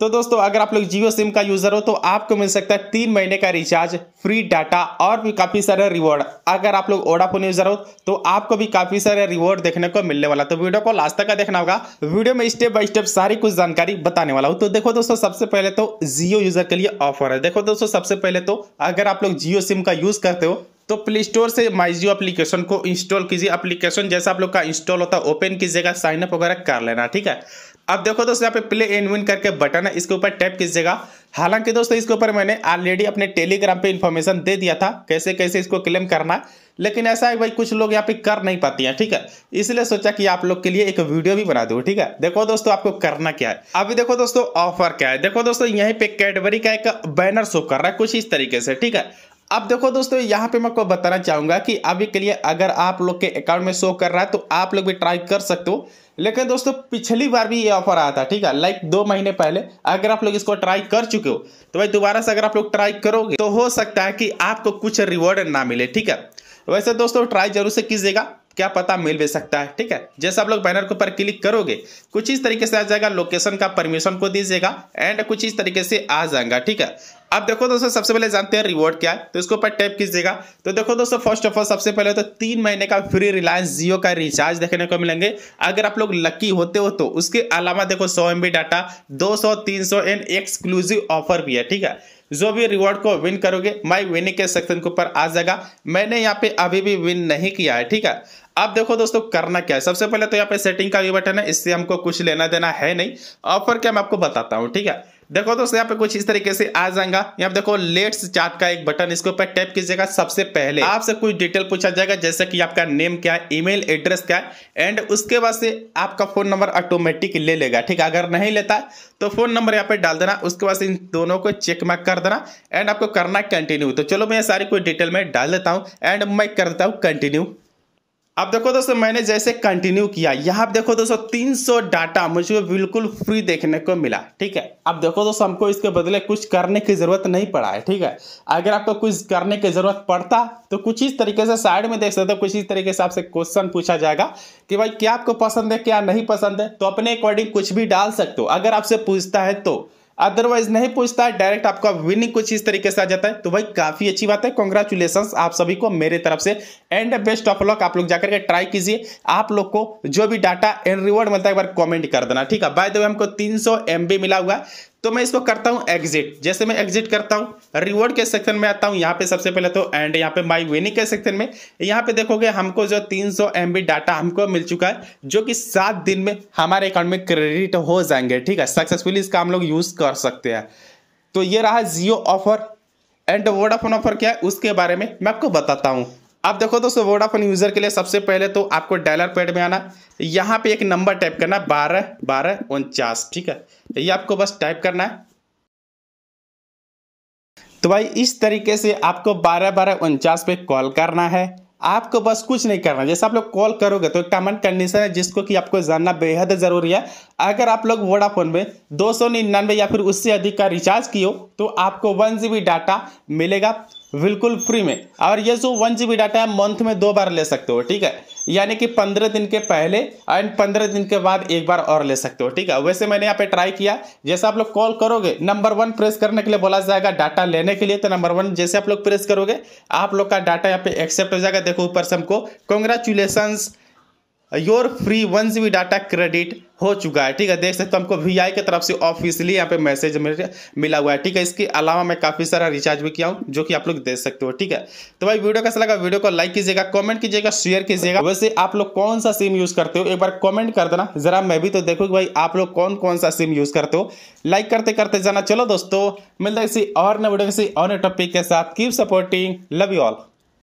तो दोस्तों अगर आप लोग जियो सिम का यूज़र हो तो आपको मिल सकता है तीन महीने का रिचार्ज फ्री डाटा और भी काफ़ी सारे रिवॉर्ड अगर आप लोग ओडाफोन यूज़र हो तो आपको भी काफ़ी सारे रिवॉर्ड देखने को मिलने वाला तो वीडियो को लास्ट तक का देखना होगा वीडियो में स्टेप बाय स्टेप सारी कुछ जानकारी बताने वाला हूँ तो देखो दोस्तों सबसे पहले तो जियो यूज़र के लिए ऑफर है देखो दोस्तों सबसे पहले तो अगर आप लोग जियो सिम का यूज़ करते हो तो प्ले स्टोर से माई जियो एप्लीकेशन को इंस्टॉल कीजिए एप्लीकेशन जैसा आप लोग का इंस्टॉल होता है ओपन कीजिएगा साइनअप वगैरह कर लेना ठीक है अब देखो दोस्तों यहाँ पे प्ले एन विन करके बटन है इसके ऊपर टैप कीजिएगा हालांकि दोस्तों इसके ऊपर मैंने ऑलरेडी अपने टेलीग्राम पे इन्फॉर्मेशन दे दिया था कैसे कैसे इसको क्लेम करना है लेकिन ऐसा है भाई कुछ लोग यहाँ पे कर नहीं पाती हैं ठीक है इसलिए सोचा कि आप लोग के लिए एक वीडियो भी बना दो ठीक है देखो दोस्तों आपको करना क्या है अभी देखो दोस्तों ऑफर क्या है देखो दोस्तों यहीं पे कैडबरी का एक बैनर शो कर रहा है कुछ इस तरीके से ठीक है अब देखो दोस्तों यहाँ पे मैं आपको बताना चाहूँगा कि अभी के लिए अगर आप लोग के अकाउंट में शो कर रहा है तो आप लोग भी ट्राई कर सकते हो लेकिन दोस्तों पिछली बार भी ये ऑफर आया था ठीक है लाइक दो महीने पहले अगर आप लोग इसको ट्राई कर चुके हो तो भाई दोबारा से अगर आप लोग ट्राई करोगे तो हो सकता है कि आपको कुछ रिवॉर्ड ना मिले ठीक है वैसे दोस्तों ट्राई जरूर से कीजिएगा क्या पता मिल भी सकता है ठीक है जैसे आप लोग बैनर के ऊपर क्लिक करोगे कुछ इस तरीके से आ जाएगा लोकेशन का परमिशन को दीजिएगा एंड कुछ इस तरीके से आ जाएगा ठीक है अब देखो दोस्तों सबसे पहले जानते हैं रिवॉर्ड क्या है तो इसके ऊपर टैप कीजिएगा तो देखो दोस्तों फर्स्ट ऑफ ऑल सबसे पहले तो तीन महीने का फ्री रिलायंस जियो का रिचार्ज देखने को मिलेंगे अगर आप लोग लकी होते हो तो उसके अलावा देखो सौ एम डाटा दो सौ सौ एंड एक्सक्लूसिव ऑफर भी है ठीक है जो भी रिवॉर्ड को विन करोगे माई विनिंग के सेक्शन के ऊपर आ जाएगा मैंने यहाँ पे अभी भी विन नहीं किया है ठीक है अब देखो दोस्तों करना क्या है सबसे पहले तो यहाँ पे सेटिंग का भी बटन है इससे हमको कुछ लेना देना है नहीं ऑफर क्या मैं आपको बताता हूँ ठीक है देखो दोस्तों यहाँ पे कुछ इस तरीके से आ जाएगा यहाँ देखो लेट्स चार्ट का एक बटन इसके ऊपर टैप कीजिएगा सबसे पहले आपसे कुछ डिटेल पूछा जाएगा जैसे कि आपका नेम क्या है ईमेल एड्रेस क्या है एंड उसके बाद से आपका फोन नंबर ऑटोमेटिक ले लेगा ठीक अगर नहीं लेता तो फोन नंबर यहाँ पे डाल देना उसके बाद इन दोनों को चेक मैक कर देना एंड आपको करना कंटिन्यू तो चलो मैं सारी कोई डिटेल में डाल देता हूँ एंड मैं कर देता हूँ कंटिन्यू अब देखो दोस्तों मैंने जैसे कंटिन्यू किया यहाँ पर देखो दोस्तों 300 डाटा मुझे बिल्कुल फ्री देखने को मिला ठीक है अब देखो दोस्तों हमको इसके बदले कुछ करने की ज़रूरत नहीं पड़ा है ठीक है अगर आपको कुछ करने की ज़रूरत पड़ता तो कुछ इस तरीके से साइड में देख सकते हो कुछ इस तरीके से आपसे क्वेश्चन पूछा जाएगा कि भाई क्या आपको पसंद है क्या नहीं पसंद है तो अपने अकॉर्डिंग कुछ भी डाल सकते हो अगर आपसे पूछता है तो अदरवाइज नहीं पूछता है डायरेक्ट आपका विनिंग कुछ इस तरीके से आ जाता है तो भाई काफी अच्छी बात है कॉन्ग्रेचुलेशन आप सभी को मेरे तरफ से एंड बेस्ट ऑफ लॉक आप लोग जाकर के ट्राई कीजिए आप लोग को जो भी डाटा एंड रिवॉर्ड मिलता है एक बार कमेंट कर देना ठीक है बाय द वे हमको 300 एमबी मिला हुआ है तो मैं इसको करता हूँ एग्जिट जैसे मैं एग्जिट करता हूँ रिवॉर्ड के सेक्शन में आता हूँ यहाँ पे सबसे पहले तो एंड यहाँ पे माई विनिंग के सेक्शन में यहाँ पे देखोगे हमको जो तीन सौ डाटा हमको मिल चुका है जो कि सात दिन में हमारे अकाउंट में क्रेडिट हो जाएंगे ठीक है सक्सेसफुली इसका हम लोग यूज़ कर सकते हैं तो ये रहा Jio offer and Vodafone offer क्या है उसके बारे में मैं आपको बताता हूँ अब देखो दोस्तों वोडाफोन यूज़र के लिए सबसे पहले तो आपको डायलर पैड में आना यहाँ पे एक नंबर टाइप करना बारह बारह उनचास ठीक है तो ये आपको बस टाइप करना है तो भाई इस तरीके से आपको बारह बारह उनचास पे कॉल करना है आपको बस कुछ नहीं करना जैसे आप लोग कॉल करोगे तो कॉमन कंडीशन है जिसको कि आपको जानना बेहद ज़रूरी है अगर आप लोग वोडाफोन में दो सौ निन्यानवे या फिर उससे अधिक का रिचार्ज किए तो आपको वन जी डाटा मिलेगा बिल्कुल फ्री में और ये जो वन जी डाटा है मंथ में दो बार ले सकते हो ठीक है यानी कि पंद्रह दिन के पहले एंड पंद्रह दिन के बाद एक बार और ले सकते हो ठीक है वैसे मैंने यहाँ पे ट्राई किया जैसे आप लोग कॉल करोगे नंबर वन प्रेस करने के लिए बोला जाएगा डाटा लेने के लिए तो नंबर वन जैसे आप लोग प्रेस करोगे आप लोग का डाटा यहाँ पे एक्सेप्ट हो जाएगा देखो ऊपर से हमको congratulations your free one G data credit हो चुका है ठीक है देख सकते हो हमको वी आई की तरफ से ऑफिशियली यहाँ पे मैसेज मिला हुआ है ठीक है इसके अलावा मैं काफ़ी सारा रिचार्ज भी किया हूँ जो कि आप लोग देख सकते हो ठीक है तो भाई वीडियो कैसा लगा वीडियो को लाइक कीजिएगा कमेंट कीजिएगा शेयर कीजिएगा वैसे आप लोग कौन सा सिम यूज़ करते हो एक बार कॉमेंट कर देना जरा मैं भी तो देखूँ कि भाई आप लोग कौन कौन सा सिम यूज़ करते हो लाइक करते करते जाना चलो दोस्तों मिलता है किसी और नए वीडियो किसी और नए टॉपिक के साथ keep supporting love you all